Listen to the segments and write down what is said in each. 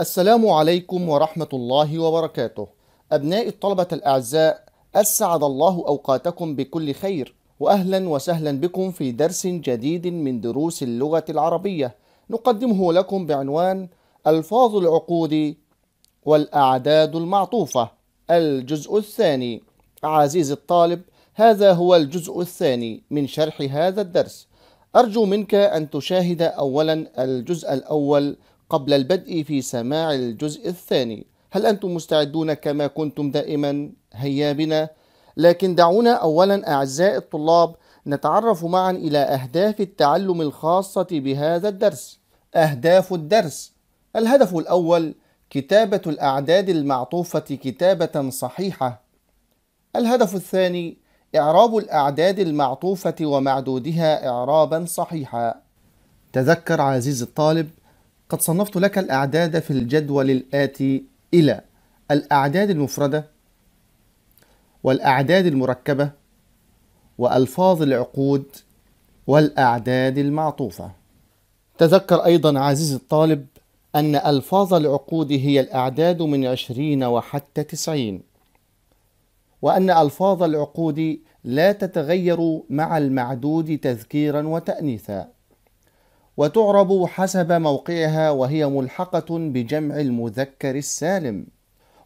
السلام عليكم ورحمة الله وبركاته أبناء الطلبة الأعزاء أسعد الله أوقاتكم بكل خير وأهلا وسهلا بكم في درس جديد من دروس اللغة العربية نقدمه لكم بعنوان ألفاظ العقود والأعداد المعطوفة الجزء الثاني عزيزي الطالب هذا هو الجزء الثاني من شرح هذا الدرس أرجو منك أن تشاهد أولا الجزء الأول قبل البدء في سماع الجزء الثاني هل أنتم مستعدون كما كنتم دائما هيا بنا لكن دعونا أولا أعزائي الطلاب نتعرف معا إلى أهداف التعلم الخاصة بهذا الدرس أهداف الدرس الهدف الأول كتابة الأعداد المعطوفة كتابة صحيحة الهدف الثاني إعراب الأعداد المعطوفة ومعدودها إعرابا صحيحا تذكر عزيزي الطالب قد صنفت لك الأعداد في الجدول الآتي إلى الأعداد المفردة والأعداد المركبة وألفاظ العقود والأعداد المعطوفة تذكر أيضا عزيزي الطالب أن ألفاظ العقود هي الأعداد من عشرين وحتى تسعين وأن ألفاظ العقود لا تتغير مع المعدود تذكيرا وتأنيثا وتعرب حسب موقعها وهي ملحقة بجمع المذكر السالم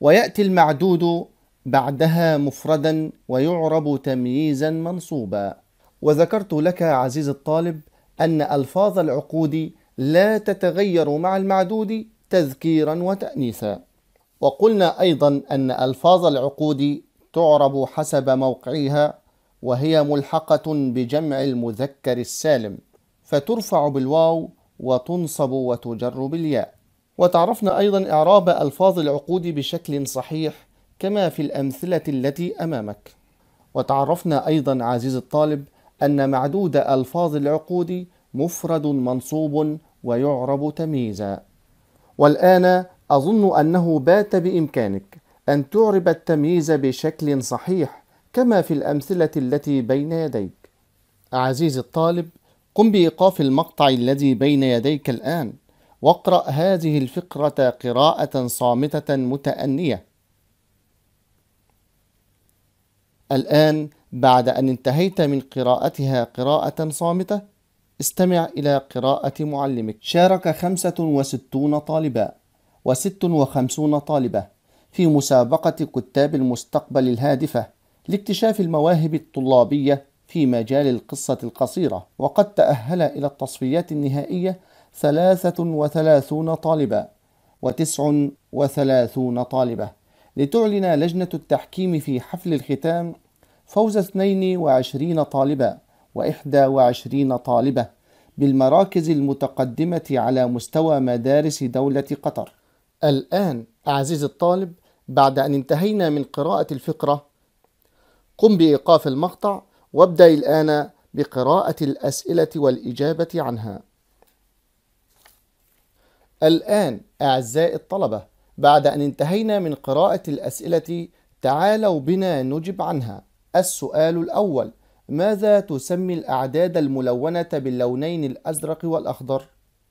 ويأتي المعدود بعدها مفردا ويعرب تمييزا منصوبا وذكرت لك عزيز الطالب أن ألفاظ العقود لا تتغير مع المعدود تذكيرا وتأنيثا وقلنا أيضا أن ألفاظ العقود تعرب حسب موقعها وهي ملحقة بجمع المذكر السالم فترفع بالواو وتنصب وتجر بالياء وتعرفنا أيضا إعراب ألفاظ العقود بشكل صحيح كما في الأمثلة التي أمامك وتعرفنا أيضا عزيز الطالب أن معدود ألفاظ العقود مفرد منصوب ويعرب تمييزا والآن أظن أنه بات بإمكانك أن تعرب التمييز بشكل صحيح كما في الأمثلة التي بين يديك عزيزي الطالب قم بإيقاف المقطع الذي بين يديك الآن واقرأ هذه الفقرة قراءة صامتة متأنية الآن بعد أن انتهيت من قراءتها قراءة صامتة استمع إلى قراءة معلمك شارك 65 طالبا و56 طالبة في مسابقة كتاب المستقبل الهادفة لاكتشاف المواهب الطلابية في مجال القصة القصيرة وقد تأهل إلى التصفيات النهائية 33 طالبا و39 طالبة لتعلن لجنة التحكيم في حفل الختام فوز 22 طالبا و و21 طالبة بالمراكز المتقدمة على مستوى مدارس دولة قطر. الآن عزيزي الطالب بعد أن انتهينا من قراءة الفقرة قم بإيقاف المقطع وابدأ الآن بقراءة الأسئلة والإجابة عنها. الآن أعزائي الطلبة، بعد أن انتهينا من قراءة الأسئلة، تعالوا بنا نجب عنها. السؤال الأول: ماذا تسمي الأعداد الملونة باللونين الأزرق والأخضر؟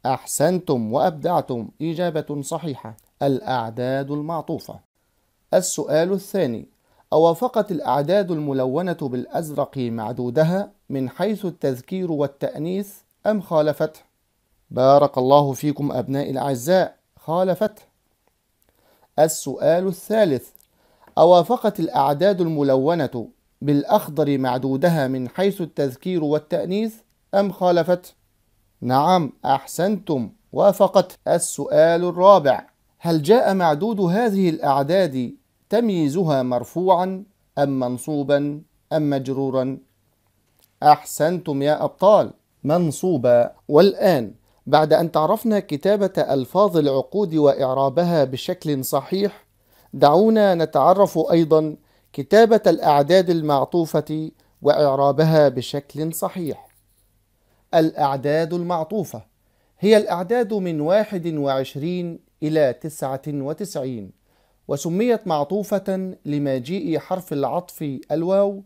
أحسنتم وأبدعتم، إجابة صحيحة. الأعداد المعطوفة. السؤال الثاني: أوافقت الأعداد الملونة بالأزرق معدودها من حيث التذكير والتأنيث أم خالفته؟ بارك الله فيكم أبنائي الأعزاء خالفته. السؤال الثالث أوافقت الأعداد الملونة بالأخضر معدودها من حيث التذكير والتأنيث أم خالفته؟ نعم أحسنتم وافقت. السؤال الرابع هل جاء معدود هذه الأعداد تمييزها مرفوعا أم منصوبا أم مجرورا أحسنتم يا أبطال منصوبا والآن بعد أن تعرفنا كتابة ألفاظ العقود وإعرابها بشكل صحيح دعونا نتعرف أيضا كتابة الأعداد المعطوفة وإعرابها بشكل صحيح الأعداد المعطوفة هي الأعداد من 21 إلى 99 وسميت معطوفة لمجيء حرف العطف الواو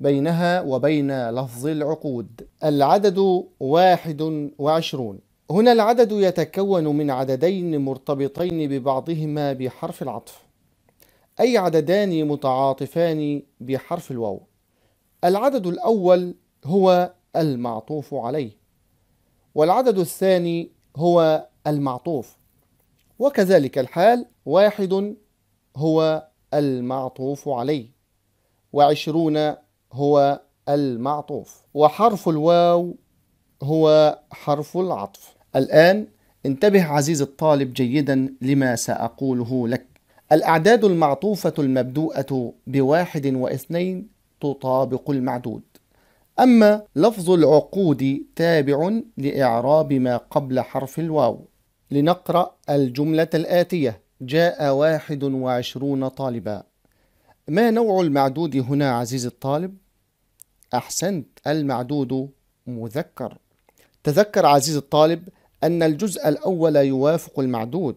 بينها وبين لفظ العقود العدد واحد وعشرون هنا العدد يتكون من عددين مرتبطين ببعضهما بحرف العطف أي عددان متعاطفان بحرف الواو العدد الأول هو المعطوف عليه والعدد الثاني هو المعطوف وكذلك الحال واحد هو المعطوف عليه وعشرون هو المعطوف وحرف الواو هو حرف العطف الآن انتبه عزيزي الطالب جيدا لما سأقوله لك الأعداد المعطوفة المبدوءة بواحد واثنين تطابق المعدود أما لفظ العقود تابع لإعراب ما قبل حرف الواو لنقرأ الجملة الآتية جاء واحد وعشرون طالبا ما نوع المعدود هنا عزيزي الطالب؟ أحسنت المعدود مذكر تذكر عزيزي الطالب أن الجزء الأول يوافق المعدود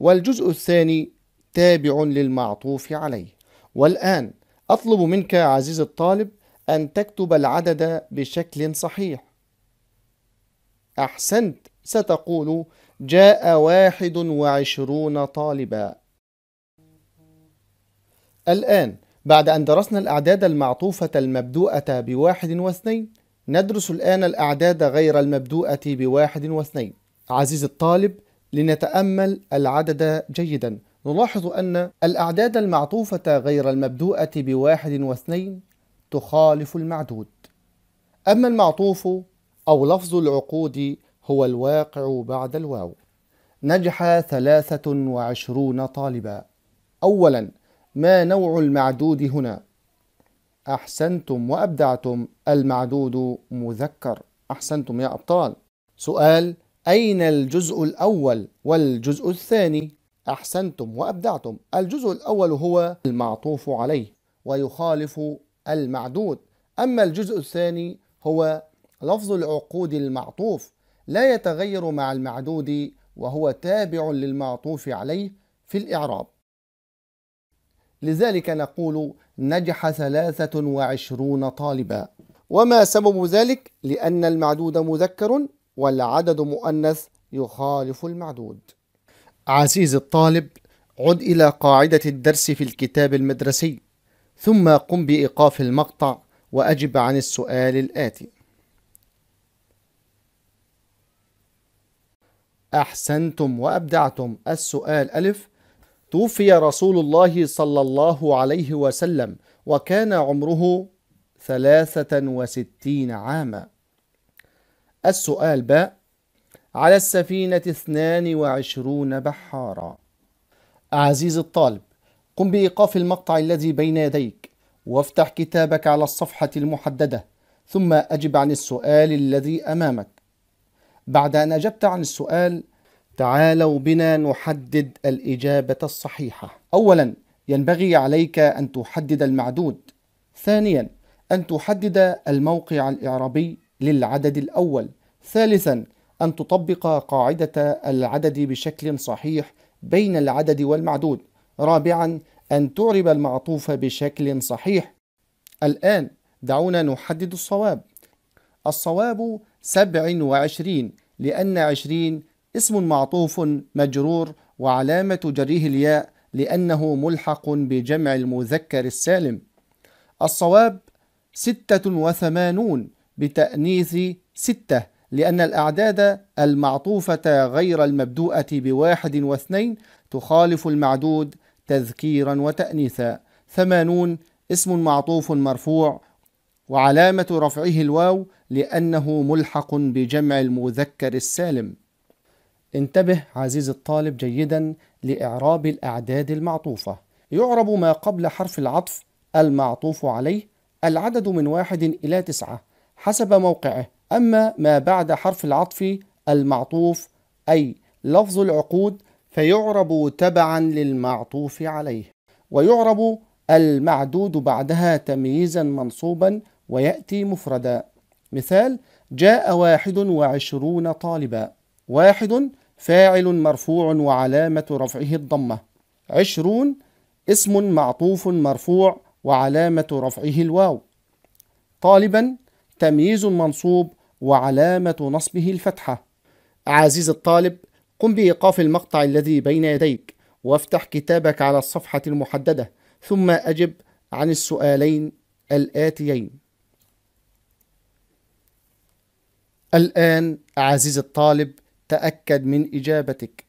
والجزء الثاني تابع للمعطوف عليه والآن أطلب منك عزيزي الطالب أن تكتب العدد بشكل صحيح أحسنت ستقول جاء واحد وعشرون طالبا الآن بعد أن درسنا الأعداد المعطوفة المبدوءة بواحد واثنين ندرس الآن الأعداد غير المبدوءة بواحد واثنين عزيزي الطالب لنتأمل العدد جيدا نلاحظ أن الأعداد المعطوفة غير المبدوءة بواحد واثنين تخالف المعدود أما المعطوف أو لفظ العقود هو الواقع بعد الواو نجح ثلاثة وعشرون طالبا أولا ما نوع المعدود هنا؟ أحسنتم وأبدعتم المعدود مذكر أحسنتم يا أبطال سؤال أين الجزء الأول والجزء الثاني؟ أحسنتم وأبدعتم الجزء الأول هو المعطوف عليه ويخالف المعدود أما الجزء الثاني هو لفظ العقود المعطوف لا يتغير مع المعدود وهو تابع للمعطوف عليه في الإعراب لذلك نقول نجح ثلاثة وعشرون طالبا وما سبب ذلك؟ لأن المعدود مذكر والعدد مؤنث يخالف المعدود عزيزي الطالب عد إلى قاعدة الدرس في الكتاب المدرسي ثم قم بإيقاف المقطع وأجب عن السؤال الآتي أحسنتم وأبدعتم السؤال ألف توفي رسول الله صلى الله عليه وسلم وكان عمره ثلاثة وستين عاما السؤال باء على السفينة اثنان وعشرون بحارا عزيز الطالب قم بإيقاف المقطع الذي بين يديك وافتح كتابك على الصفحة المحددة ثم أجب عن السؤال الذي أمامك بعد أن أجبت عن السؤال تعالوا بنا نحدد الإجابة الصحيحة أولا ينبغي عليك أن تحدد المعدود ثانيا أن تحدد الموقع الإعرابي للعدد الأول ثالثا أن تطبق قاعدة العدد بشكل صحيح بين العدد والمعدود رابعا أن تعرب المعطوف بشكل صحيح الآن دعونا نحدد الصواب الصواب سبع وعشرين لأن عشرين اسم معطوف مجرور وعلامة جريه الياء لأنه ملحق بجمع المذكر السالم الصواب ستة وثمانون بتأنيث ستة لأن الأعداد المعطوفة غير المبدوءة بواحد واثنين تخالف المعدود تذكيرا وتأنيثا ثمانون اسم معطوف مرفوع وعلامة رفعه الواو لأنه ملحق بجمع المذكر السالم انتبه عزيز الطالب جيدا لإعراب الأعداد المعطوفة يعرب ما قبل حرف العطف المعطوف عليه العدد من واحد إلى تسعة حسب موقعه أما ما بعد حرف العطف المعطوف أي لفظ العقود فيعرب تبعا للمعطوف عليه ويعرب المعدود بعدها تمييزا منصوبا ويأتي مفردا مثال جاء واحد وعشرون طالبا واحد فاعل مرفوع وعلامة رفعه الضمة عشرون اسم معطوف مرفوع وعلامة رفعه الواو طالبا تمييز منصوب وعلامة نصبه الفتحة عزيز الطالب قم بإيقاف المقطع الذي بين يديك وافتح كتابك على الصفحة المحددة ثم أجب عن السؤالين الآتيين الآن عزيزي الطالب تأكد من إجابتك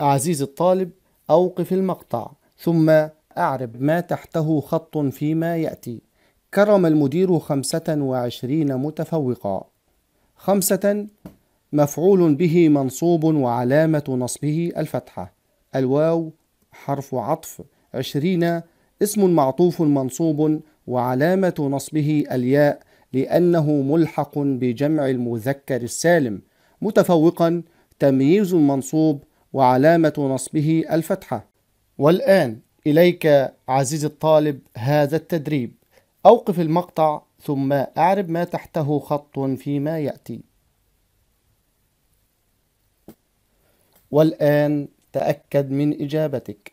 عزيزي الطالب أوقف المقطع ثم أعرب ما تحته خط فيما يأتي كرم المدير خمسة وعشرين متفوقا خمسة مفعول به منصوب وعلامة نصبه الفتحة الواو حرف عطف عشرين اسم معطوف منصوب وعلامة نصبه الياء لأنه ملحق بجمع المذكر السالم متفوقا تمييز المنصوب وعلامة نصبه الفتحة والآن إليك عزيزي الطالب هذا التدريب أوقف المقطع ثم أعرب ما تحته خط فيما يأتي والآن تأكد من إجابتك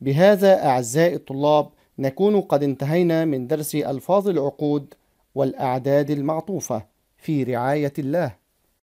بهذا أعزائي الطلاب نكون قد انتهينا من درس ألفاظ العقود والأعداد المعطوفة في رعاية الله